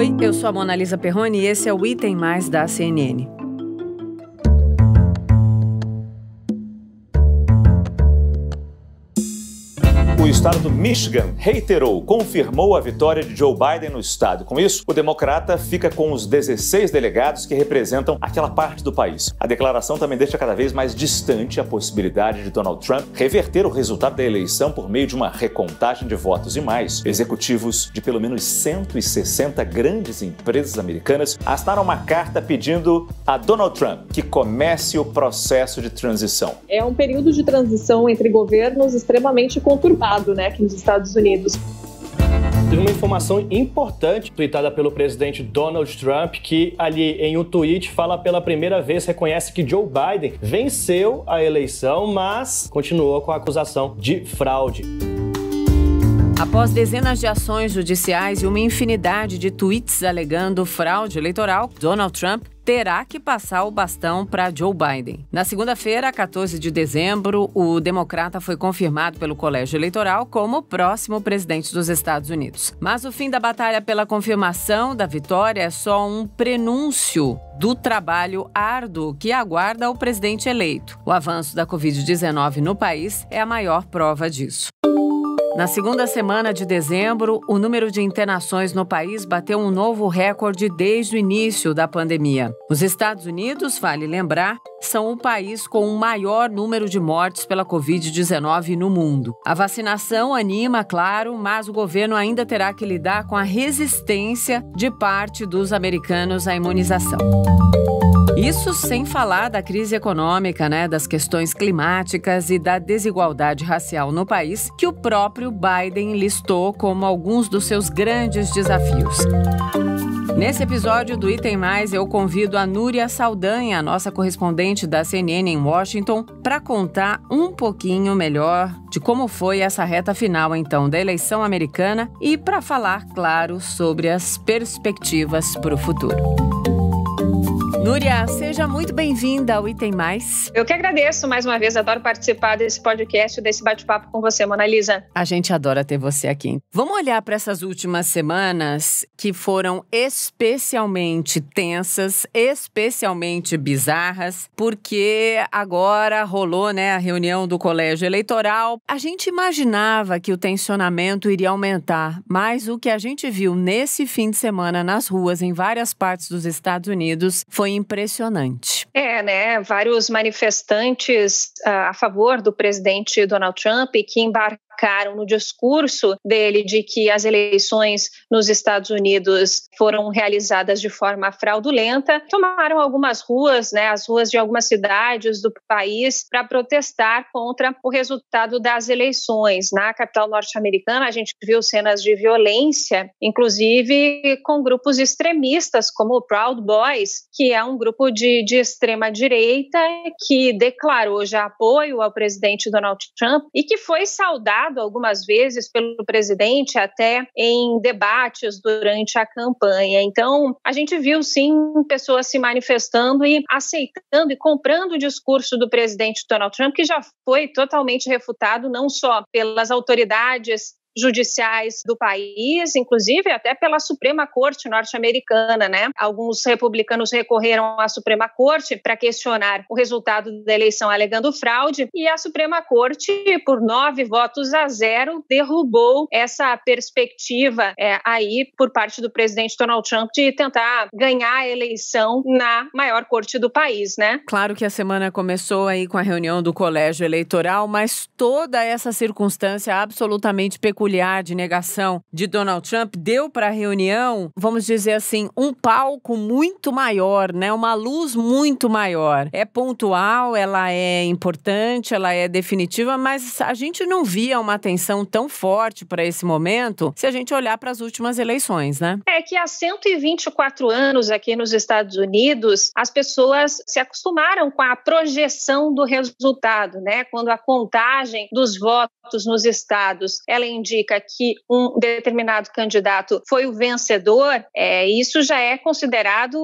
Oi, eu sou a Mona Lisa Perrone e esse é o Item Mais da CNN. O estado do Michigan reiterou, confirmou a vitória de Joe Biden no estado. Com isso, o democrata fica com os 16 delegados que representam aquela parte do país. A declaração também deixa cada vez mais distante a possibilidade de Donald Trump reverter o resultado da eleição por meio de uma recontagem de votos e mais. Executivos de pelo menos 160 grandes empresas americanas assinaram uma carta pedindo a Donald Trump que comece o processo de transição. É um período de transição entre governos extremamente conturbado Estado, né, aqui nos Estados Unidos. Teve uma informação importante tweetada pelo presidente Donald Trump, que ali em um tweet fala pela primeira vez, reconhece que Joe Biden venceu a eleição, mas continuou com a acusação de fraude. Após dezenas de ações judiciais e uma infinidade de tweets alegando fraude eleitoral, Donald Trump terá que passar o bastão para Joe Biden. Na segunda-feira, 14 de dezembro, o democrata foi confirmado pelo Colégio Eleitoral como o próximo presidente dos Estados Unidos. Mas o fim da batalha pela confirmação da vitória é só um prenúncio do trabalho árduo que aguarda o presidente eleito. O avanço da Covid-19 no país é a maior prova disso. Na segunda semana de dezembro, o número de internações no país bateu um novo recorde desde o início da pandemia. Os Estados Unidos, vale lembrar, são o país com o maior número de mortes pela Covid-19 no mundo. A vacinação anima, claro, mas o governo ainda terá que lidar com a resistência de parte dos americanos à imunização. Isso sem falar da crise econômica, né, das questões climáticas e da desigualdade racial no país, que o próprio Biden listou como alguns dos seus grandes desafios. Nesse episódio do Item Mais, eu convido a Núria Saldanha, nossa correspondente da CNN em Washington, para contar um pouquinho melhor de como foi essa reta final, então, da eleição americana e para falar, claro, sobre as perspectivas para o futuro. Núria, seja muito bem-vinda ao Item Mais. Eu que agradeço mais uma vez, adoro participar desse podcast, desse bate-papo com você, Mona Lisa. A gente adora ter você aqui. Vamos olhar para essas últimas semanas que foram especialmente tensas, especialmente bizarras, porque agora rolou, né, a reunião do Colégio Eleitoral. A gente imaginava que o tensionamento iria aumentar, mas o que a gente viu nesse fim de semana nas ruas em várias partes dos Estados Unidos foi foi impressionante. É, né? Vários manifestantes ah, a favor do presidente Donald Trump e que embarcaram destacaram no discurso dele de que as eleições nos Estados Unidos foram realizadas de forma fraudulenta, tomaram algumas ruas, né, as ruas de algumas cidades do país, para protestar contra o resultado das eleições. Na capital norte-americana, a gente viu cenas de violência, inclusive com grupos extremistas, como o Proud Boys, que é um grupo de, de extrema-direita que declarou já apoio ao presidente Donald Trump e que foi saudado citado algumas vezes pelo presidente, até em debates durante a campanha. Então, a gente viu sim pessoas se manifestando e aceitando e comprando o discurso do presidente Donald Trump, que já foi totalmente refutado não só pelas autoridades judiciais do país, inclusive até pela Suprema Corte norte-americana, né? Alguns republicanos recorreram à Suprema Corte para questionar o resultado da eleição alegando fraude e a Suprema Corte, por nove votos a zero, derrubou essa perspectiva é, aí por parte do presidente Donald Trump de tentar ganhar a eleição na maior corte do país, né? Claro que a semana começou aí com a reunião do Colégio Eleitoral, mas toda essa circunstância absolutamente peculiar peculiar de negação de Donald Trump deu para a reunião, vamos dizer assim, um palco muito maior, né? Uma luz muito maior. É pontual, ela é importante, ela é definitiva, mas a gente não via uma atenção tão forte para esse momento se a gente olhar para as últimas eleições, né? É que há 124 anos aqui nos Estados Unidos, as pessoas se acostumaram com a projeção do resultado, né? Quando a contagem dos votos nos estados ela é indica que um determinado candidato foi o vencedor, é, isso já é considerado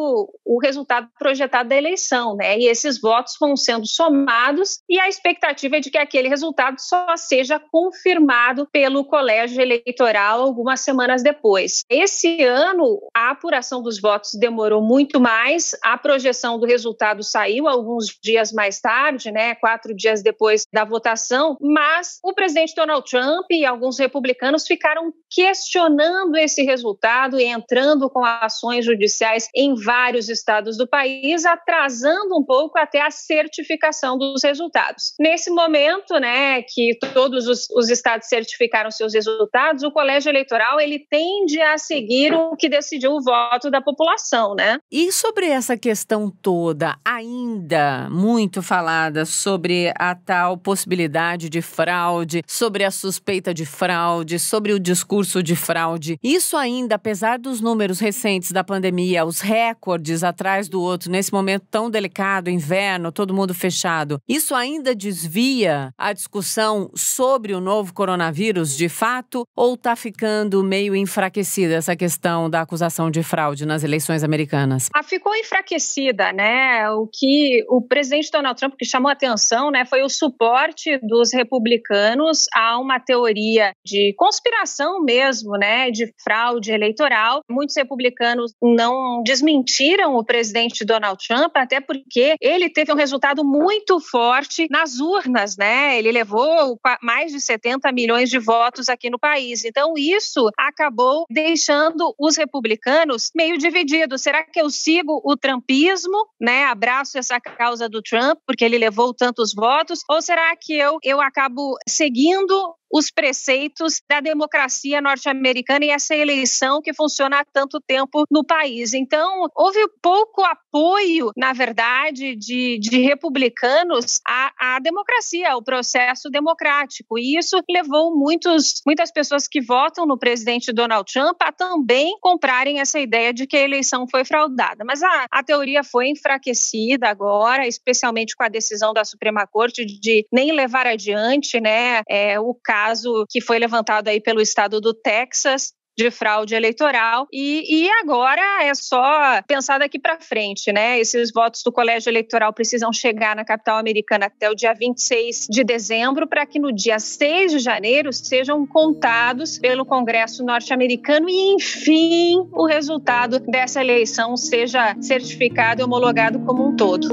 o resultado projetado da eleição, né? E esses votos vão sendo somados e a expectativa é de que aquele resultado só seja confirmado pelo colégio eleitoral algumas semanas depois. Esse ano, a apuração dos votos demorou muito mais, a projeção do resultado saiu alguns dias mais tarde, né? Quatro dias depois da votação, mas o presidente Donald Trump e alguns republicanos ficaram questionando esse resultado e entrando com ações judiciais em vários estados do país, atrasando um pouco até a certificação dos resultados. Nesse momento, né, que todos os, os estados certificaram seus resultados, o colégio eleitoral ele tende a seguir o que decidiu o voto da população, né? E sobre essa questão toda, ainda muito falada sobre a tal possibilidade de fraude, sobre a suspeita de fraude fraude, sobre o discurso de fraude. Isso ainda, apesar dos números recentes da pandemia, os recordes atrás do outro, nesse momento tão delicado, inverno, todo mundo fechado, isso ainda desvia a discussão sobre o novo coronavírus de fato ou está ficando meio enfraquecida essa questão da acusação de fraude nas eleições americanas? Ah, ficou enfraquecida, né? O que o presidente Donald Trump que chamou a atenção, né, foi o suporte dos republicanos a uma teoria de de conspiração mesmo, né, de fraude eleitoral. Muitos republicanos não desmentiram o presidente Donald Trump, até porque ele teve um resultado muito forte nas urnas, né? Ele levou mais de 70 milhões de votos aqui no país. Então, isso acabou deixando os republicanos meio divididos. Será que eu sigo o trumpismo, né? Abraço essa causa do Trump, porque ele levou tantos votos, ou será que eu, eu acabo seguindo os preceitos da democracia norte-americana e essa eleição que funciona há tanto tempo no país. Então, houve pouco apoio, na verdade, de, de republicanos à, à, democracia, ao processo democrático. E isso levou muitos, muitas pessoas que votam no presidente Donald Trump a também comprarem essa ideia de que a eleição foi fraudada. Mas a, a teoria foi enfraquecida agora, especialmente com a decisão da Suprema Corte de nem levar adiante né, é, o caso caso que foi levantado aí pelo estado do Texas de fraude eleitoral. E, e, agora é só pensar daqui para frente, né? Esses votos do colégio eleitoral precisam chegar na capital americana até o dia 26 de dezembro, para que no dia 6 de janeiro sejam contados pelo Congresso norte-americano e, enfim, o resultado dessa eleição seja certificado e homologado como um todo.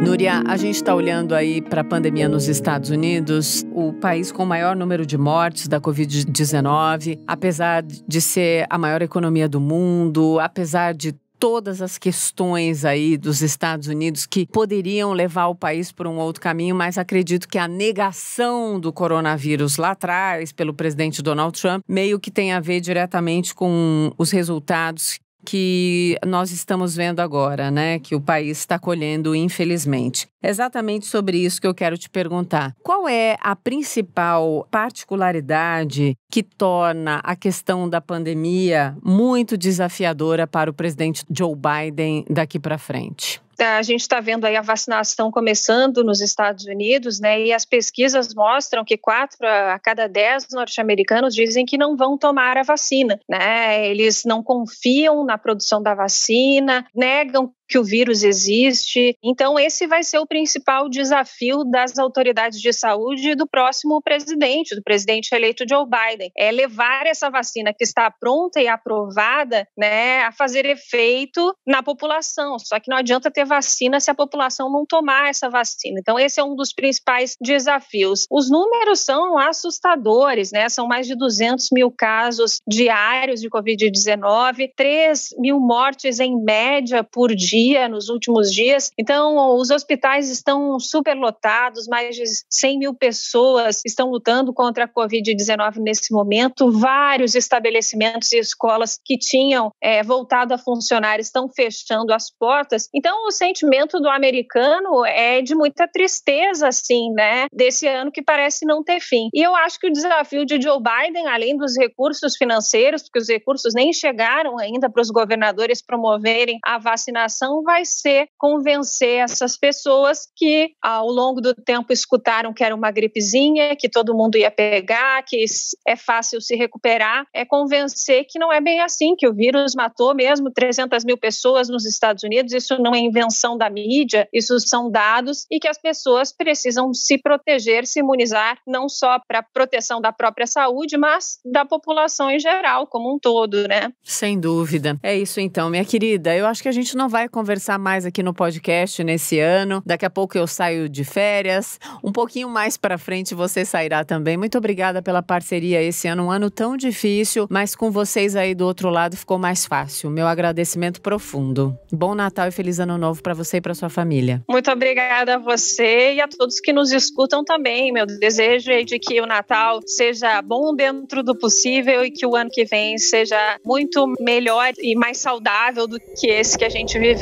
Núria, a gente está olhando aí para a pandemia nos Estados Unidos, o país com o maior número de mortes da Covid-19, apesar de ser a maior economia do mundo, apesar de todas as questões aí dos Estados Unidos que poderiam levar o país por um outro caminho, mas acredito que a negação do coronavírus lá atrás pelo presidente Donald Trump meio que tem a ver diretamente com os resultados que nós estamos vendo agora, né? Que o país está colhendo, infelizmente. É exatamente sobre isso que eu quero te perguntar. Qual é a principal particularidade que torna a questão da pandemia muito desafiadora para o presidente Joe Biden daqui para frente? a gente está vendo aí a vacinação começando nos Estados Unidos, né? E as pesquisas mostram que quatro a cada dez norte-americanos dizem que não vão tomar a vacina, né? Eles não confiam na produção da vacina, negam que o vírus existe. Então, esse vai ser o principal desafio das autoridades de saúde do próximo presidente, do presidente eleito Joe Biden, é levar essa vacina que está pronta e aprovada, né, a fazer efeito na população. Só que não adianta ter vacina se a população não tomar essa vacina. Então, esse é um dos principais desafios. Os números são assustadores, né? São mais de 200 mil casos diários de Covid-19, 3 mil mortes em média por dia dia, nos últimos dias. Então, os hospitais estão superlotados, mais de 100 mil pessoas estão lutando contra a Covid-19 nesse momento. Vários estabelecimentos e escolas que tinham é, voltado a funcionar estão fechando as portas. Então, o sentimento do americano é de muita tristeza, assim, né? Desse ano que parece não ter fim. E eu acho que o desafio de Joe Biden, além dos recursos financeiros, porque os recursos nem chegaram ainda para os governadores promoverem a vacinação, não vai ser convencer essas pessoas que ao longo do tempo escutaram que era uma gripezinha, que todo mundo ia pegar, que é fácil se recuperar, é convencer que não é bem assim, que o vírus matou mesmo 300 mil pessoas nos Estados Unidos, isso não é invenção da mídia, isso são dados e que as pessoas precisam se proteger, se imunizar, não só para proteção da própria saúde, mas da população em geral, como um todo, né? Sem dúvida. É isso então, minha querida. Eu acho que a gente não vai conversar mais aqui no podcast nesse ano. Daqui a pouco eu saio de férias. Um pouquinho mais para frente você sairá também. Muito obrigada pela parceria esse ano, um ano tão difícil, mas com vocês aí do outro lado ficou mais fácil. Meu agradecimento profundo. Bom Natal e feliz ano novo para você e para sua família. Muito obrigada a você e a todos que nos escutam também. Meu desejo é de que o Natal seja bom dentro do possível e que o ano que vem seja muito melhor e mais saudável do que esse que a gente vive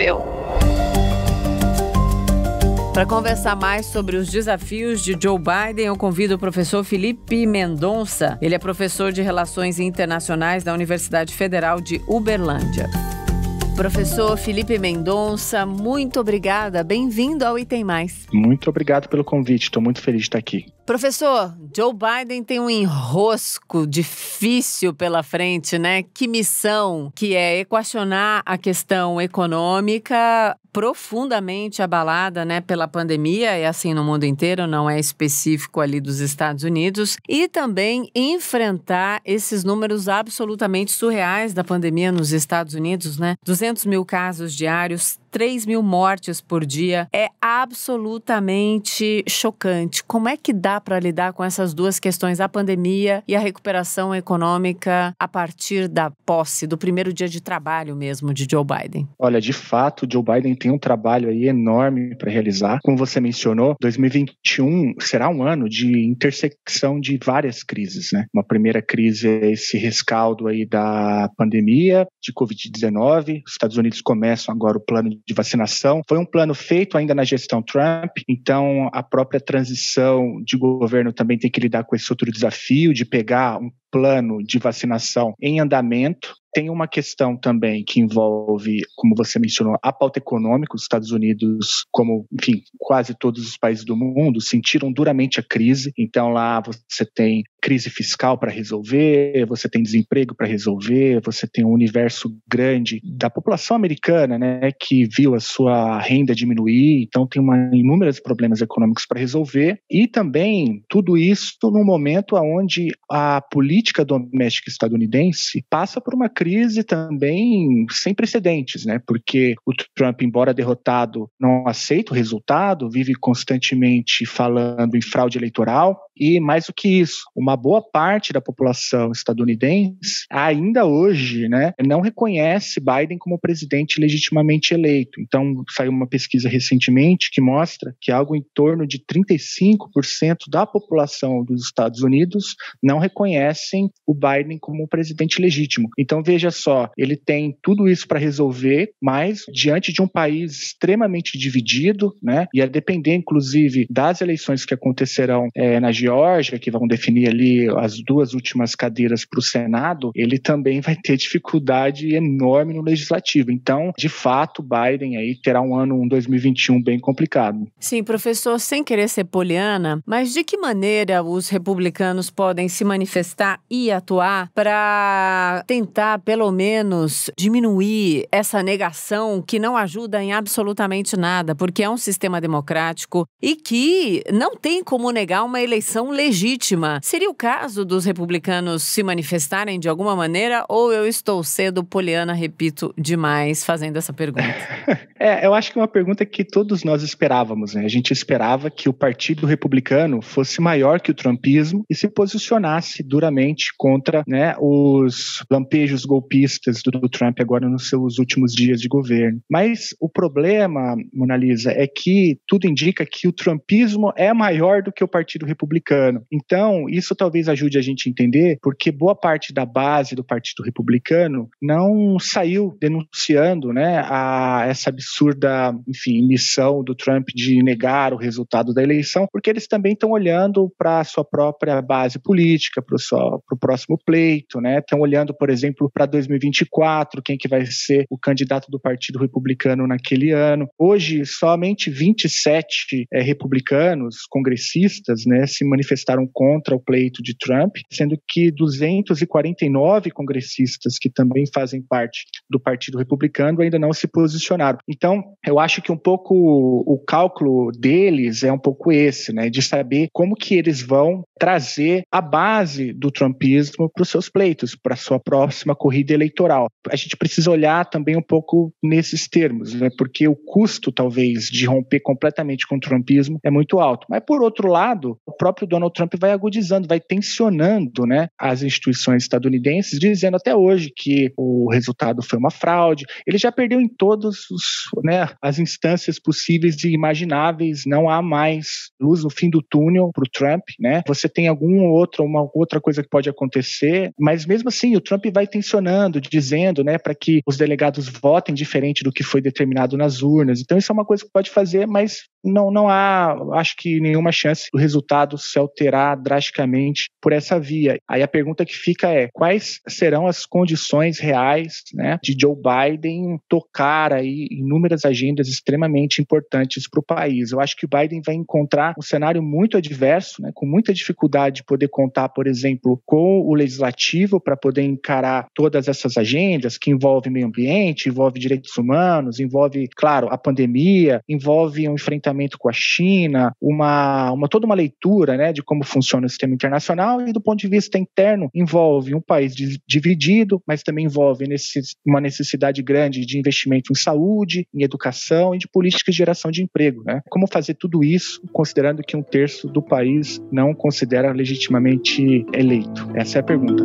para conversar mais sobre os desafios de Joe Biden, eu convido o professor Felipe Mendonça. Ele é professor de Relações Internacionais da Universidade Federal de Uberlândia. Professor Felipe Mendonça, muito obrigada. Bem-vindo ao Item Mais. Muito obrigado pelo convite. Estou muito feliz de estar aqui. Professor, Joe Biden tem um enrosco difícil pela frente, né? Que missão que é equacionar a questão econômica profundamente abalada, né, pela pandemia, é assim no mundo inteiro, não é específico ali dos Estados Unidos, e também enfrentar esses números absolutamente surreais da pandemia nos Estados Unidos, né? 200 300 mil casos diários 3 mil mortes por dia. É absolutamente chocante. Como é que dá para lidar com essas duas questões, a pandemia e a recuperação econômica, a partir da posse, do primeiro dia de trabalho mesmo de Joe Biden? Olha, de fato, Joe Biden tem um trabalho aí enorme para realizar. Como você mencionou, 2021 será um ano de intersecção de várias crises, né? Uma primeira crise é esse rescaldo aí da pandemia de Covid-19. Os Estados Unidos começam agora o plano de vacinação. Foi um plano feito ainda na gestão Trump, então a própria transição de governo também tem que lidar com esse outro desafio de pegar um plano de vacinação em andamento tem uma questão também que envolve, como você mencionou, a pauta econômica. Os Estados Unidos, como, enfim, quase todos os países do mundo, sentiram duramente a crise. Então, lá você tem crise fiscal para resolver, você tem desemprego para resolver, você tem um universo grande da população americana, né, que viu a sua renda diminuir, então tem uma, inúmeros problemas econômicos para resolver e também tudo isso no momento onde a política doméstica estadunidense passa por uma crise crise também sem precedentes, né? Porque o Trump, embora derrotado, não aceita o resultado, vive constantemente falando em fraude eleitoral, e mais do que isso, uma boa parte da população estadunidense ainda hoje né, não reconhece Biden como presidente legitimamente eleito. Então, saiu uma pesquisa recentemente que mostra que algo em torno de 35% da população dos Estados Unidos não reconhecem o Biden como presidente legítimo. Então, veja só, ele tem tudo isso para resolver, mas diante de um país extremamente dividido, né, e a depender, inclusive, das eleições que acontecerão é, na geografia, Geórgia, que vão definir ali as duas últimas cadeiras para o Senado, ele também vai ter dificuldade enorme no legislativo. Então, de fato, Biden aí terá um ano, um 2021 bem complicado. Sim, professor, sem querer ser poliana, mas de que maneira os republicanos podem se manifestar e atuar para tentar, pelo menos, diminuir essa negação que não ajuda em absolutamente nada, porque é um sistema democrático e que não tem como negar uma eleição legítima. Seria o caso dos republicanos se manifestarem de alguma maneira ou eu estou cedo, Poliana, repito demais, fazendo essa pergunta? é, eu acho que é uma pergunta que todos nós esperávamos. Né? A gente esperava que o Partido Republicano fosse maior que o trumpismo e se posicionasse duramente contra né, os lampejos golpistas do, do Trump agora nos seus últimos dias de governo. Mas o problema, Monalisa, é que tudo indica que o trumpismo é maior do que o Partido Republicano republicano. Então, isso talvez ajude a gente a entender porque boa parte da base do Partido Republicano não saiu denunciando né, a essa absurda, enfim, missão do Trump de negar o resultado da eleição, porque eles também estão olhando para a sua própria base política, para o próximo pleito, né? Estão olhando, por exemplo, para 2024, quem que vai ser o candidato do Partido Republicano naquele ano. Hoje, somente 27 é, eh, republicanos, congressistas, né, se manifestaram contra o pleito de Trump, sendo que 249 congressistas que também fazem parte do Partido Republicano ainda não se posicionaram. Então, eu acho que um pouco o cálculo deles é um pouco esse, né, de saber como que eles vão trazer a base do trumpismo para os seus pleitos, para a sua próxima corrida eleitoral. A gente precisa olhar também um pouco nesses termos, né, porque o custo talvez de romper completamente com o trumpismo é muito alto. Mas por outro lado, o próprio próprio Donald Trump vai agudizando, vai tensionando né, as instituições estadunidenses, dizendo até hoje que o resultado foi uma fraude. Ele já perdeu em todas né, as instâncias possíveis e imagináveis, não há mais luz no fim do túnel para o Trump. Né? Você tem algum outro, uma outra coisa que pode acontecer, mas mesmo assim o Trump vai tensionando, dizendo né, para que os delegados votem diferente do que foi determinado nas urnas. Então isso é uma coisa que pode fazer, mas não, não há, acho que, nenhuma chance do resultado se alterar drasticamente por essa via. Aí a pergunta que fica é: quais serão as condições reais né, de Joe Biden tocar aí inúmeras agendas extremamente importantes para o país? Eu acho que o Biden vai encontrar um cenário muito adverso, né, com muita dificuldade de poder contar, por exemplo, com o legislativo para poder encarar todas essas agendas que envolvem meio ambiente, envolve direitos humanos, envolve, claro, a pandemia, envolve um enfrentamento com a China, uma, uma toda uma leitura né, de como funciona o sistema internacional e do ponto de vista interno envolve um país dividido, mas também envolve uma necessidade grande de investimento em saúde, em educação e de políticas de geração de emprego, né? Como fazer tudo isso considerando que um terço do país não considera legitimamente eleito? Essa é a pergunta.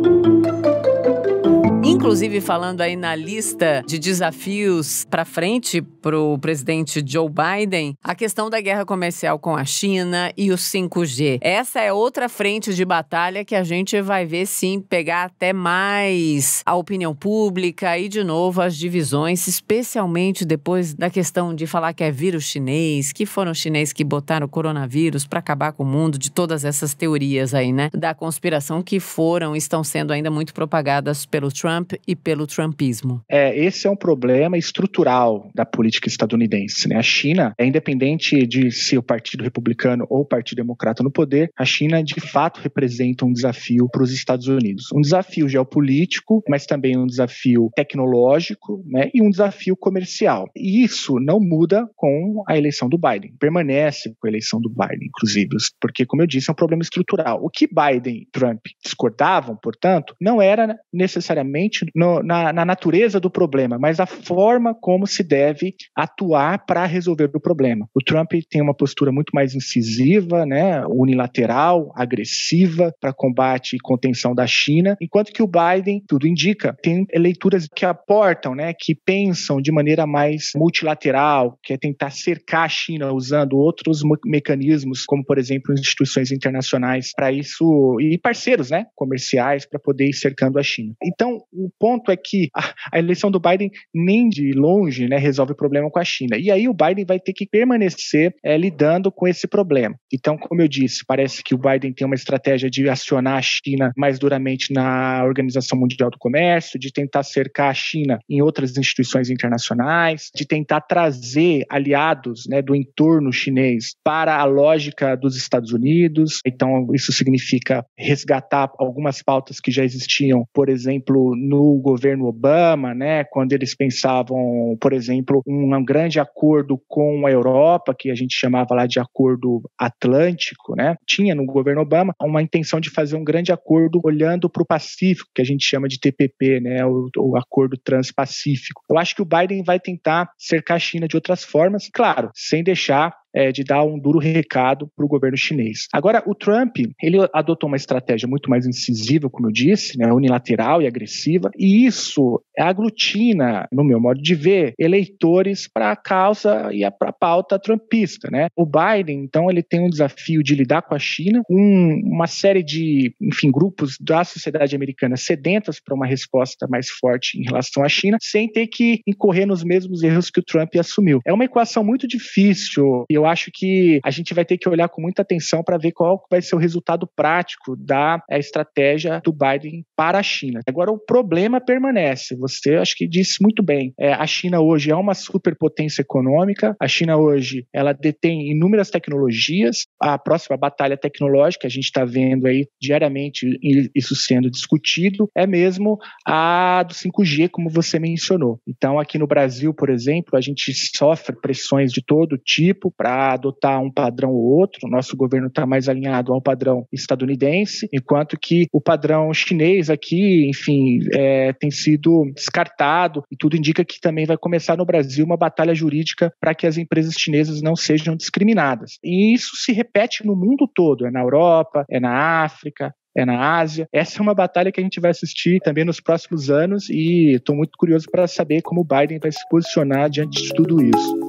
Inclusive, falando aí na lista de desafios para frente para o presidente Joe Biden, a questão da guerra comercial com a China e o 5G. Essa é outra frente de batalha que a gente vai ver sim pegar até mais a opinião pública e, de novo, as divisões, especialmente depois da questão de falar que é vírus chinês, que foram os chineses que botaram o coronavírus para acabar com o mundo, de todas essas teorias aí, né? Da conspiração que foram, estão sendo ainda muito propagadas pelo Trump e pelo trumpismo. É, esse é um problema estrutural da política estadunidense. Né? A China é independente de se o Partido Republicano ou o Partido Democrata no poder, a China de fato representa um desafio para os Estados Unidos. Um desafio geopolítico, mas também um desafio tecnológico né? e um desafio comercial. E isso não muda com a eleição do Biden. Permanece com a eleição do Biden, inclusive, porque, como eu disse, é um problema estrutural. O que Biden e Trump discordavam, portanto, não era necessariamente necessariamente no, na, na, natureza do problema, mas a forma como se deve atuar para resolver o problema. O Trump tem uma postura muito mais incisiva, né, unilateral, agressiva para combate e contenção da China, enquanto que o Biden, tudo indica, tem leituras que aportam, né, que pensam de maneira mais multilateral, que é tentar cercar a China usando outros mecanismos, como por exemplo instituições internacionais para isso e parceiros, né, comerciais para poder ir cercando a China. Então, o ponto é que a, a eleição do Biden nem de longe né, resolve o problema com a China. E aí o Biden vai ter que permanecer é, lidando com esse problema. Então, como eu disse, parece que o Biden tem uma estratégia de acionar a China mais duramente na Organização Mundial do Comércio, de tentar cercar a China em outras instituições internacionais, de tentar trazer aliados né, do entorno chinês para a lógica dos Estados Unidos. Então, isso significa resgatar algumas pautas que já existiam, por exemplo, no governo Obama, né, quando eles pensavam, por exemplo, um grande acordo com a Europa, que a gente chamava lá de acordo atlântico, né, tinha no governo Obama uma intenção de fazer um grande acordo olhando para o Pacífico, que a gente chama de TPP, né, o, o acordo transpacífico. Eu acho que o Biden vai tentar cercar a China de outras formas, claro, sem deixar é, de dar um duro recado para o governo chinês. Agora, o Trump, ele adotou uma estratégia muito mais incisiva, como eu disse, né, unilateral e agressiva, e isso aglutina, no meu modo de ver, eleitores para a causa e para a pauta trumpista. Né? O Biden, então, ele tem um desafio de lidar com a China, um, uma série de, enfim, grupos da sociedade americana sedentas para uma resposta mais forte em relação à China, sem ter que incorrer nos mesmos erros que o Trump assumiu. É uma equação muito difícil, eu eu acho que a gente vai ter que olhar com muita atenção para ver qual vai ser o resultado prático da eh, estratégia do Biden para a China. Agora, o problema permanece. Você acho que disse muito bem. É, a China hoje é uma superpotência econômica. A China hoje ela detém inúmeras tecnologias. A próxima batalha tecnológica a gente está vendo aí diariamente isso sendo discutido é mesmo a do 5G, como você mencionou. Então, aqui no Brasil, por exemplo, a gente sofre pressões de todo tipo para adotar um padrão ou outro. Nosso governo está mais alinhado ao padrão estadunidense, enquanto que o padrão chinês aqui, enfim, é, tem sido descartado e tudo indica que também vai começar no Brasil uma batalha jurídica para que as empresas chinesas não sejam discriminadas. E isso se repete no mundo todo, é na Europa, é na África, é na Ásia. Essa é uma batalha que a gente vai assistir também nos próximos anos e estou muito curioso para saber como o Biden vai se posicionar diante de tudo isso.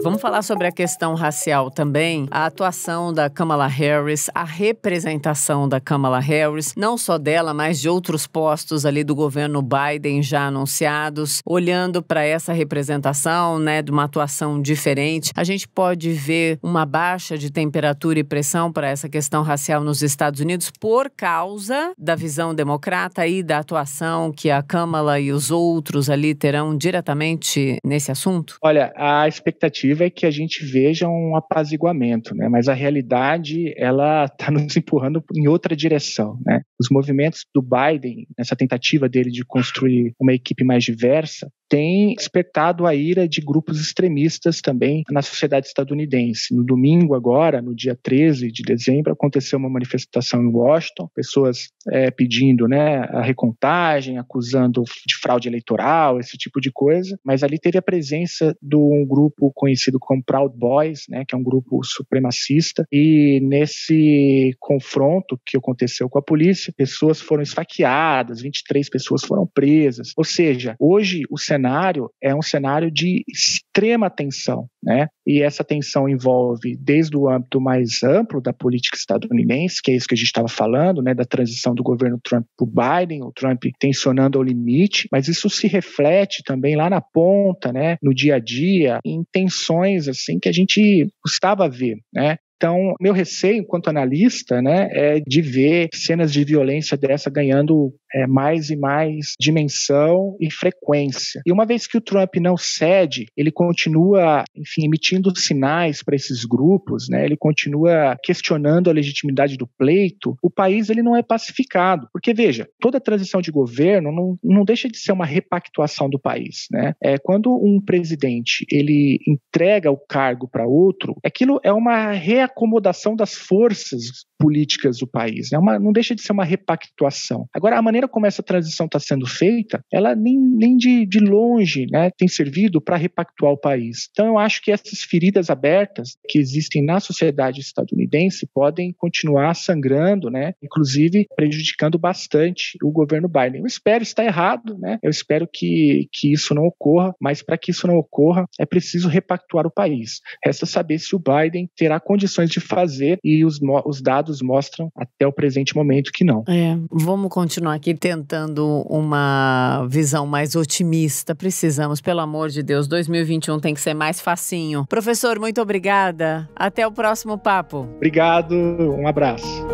Vamos falar sobre a questão racial também, a atuação da Kamala Harris, a representação da Kamala Harris, não só dela, mas de outros postos ali do governo Biden já anunciados. Olhando para essa representação, né, de uma atuação diferente, a gente pode ver uma baixa de temperatura e pressão para essa questão racial nos Estados Unidos por causa da visão democrata e da atuação que a Kamala e os outros ali terão diretamente nesse assunto? Olha, a expectativa expectativa é que a gente veja um apaziguamento, né? mas a realidade ela está nos empurrando em outra direção. Né? Os movimentos do Biden, nessa tentativa dele de construir uma equipe mais diversa, tem despertado a ira de grupos extremistas também na sociedade estadunidense. No domingo, agora, no dia 13 de dezembro, aconteceu uma manifestação em Washington, pessoas é, pedindo né, a recontagem, acusando de fraude eleitoral, esse tipo de coisa, mas ali teve a presença de um grupo conhecido conhecido como Proud Boys, né, que é um grupo supremacista. E nesse confronto que aconteceu com a polícia, pessoas foram esfaqueadas, 23 pessoas foram presas. Ou seja, hoje o cenário é um cenário de extrema tensão, né? E essa tensão envolve desde o âmbito mais amplo da política estadunidense, que é isso que a gente estava falando, né, da transição do governo Trump para o Biden, o Trump tensionando ao limite, mas isso se reflete também lá na ponta, né, no dia a dia, em tensões assim que a gente custava ver, né? Então, meu receio enquanto analista, né, é de ver cenas de violência dessa ganhando é, mais e mais dimensão e frequência. E uma vez que o Trump não cede, ele continua, enfim, emitindo sinais para esses grupos, né? Ele continua questionando a legitimidade do pleito. O país ele não é pacificado, porque veja, toda transição de governo não, não deixa de ser uma repactuação do país, né? É quando um presidente ele entrega o cargo para outro, aquilo é uma reacomodação das forças políticas do país. Né? Uma, não deixa de ser uma repactuação. Agora, a maneira como essa transição está sendo feita, ela nem, nem de, de longe né, tem servido para repactuar o país. Então, eu acho que essas feridas abertas que existem na sociedade estadunidense podem continuar sangrando, né, inclusive prejudicando bastante o governo Biden. Eu espero estar errado, né? eu espero que, que isso não ocorra, mas para que isso não ocorra, é preciso repactuar o país. Resta saber se o Biden terá condições de fazer e os, os dados dados mostram até o presente momento que não. É, vamos continuar aqui tentando uma visão mais otimista. Precisamos, pelo amor de Deus, 2021 tem que ser mais facinho. Professor, muito obrigada. Até o próximo papo. Obrigado, um abraço.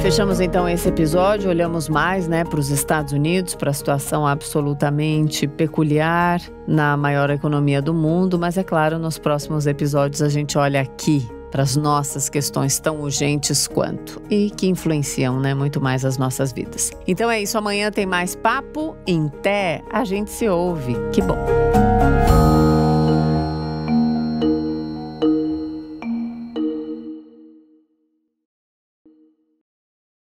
Fechamos então esse episódio, olhamos mais né, para os Estados Unidos, para a situação absolutamente peculiar na maior economia do mundo, mas é claro, nos próximos episódios a gente olha aqui para as nossas questões tão urgentes quanto e que influenciam, né, muito mais as nossas vidas. Então é isso, amanhã tem mais papo em té, a gente se ouve. Que bom.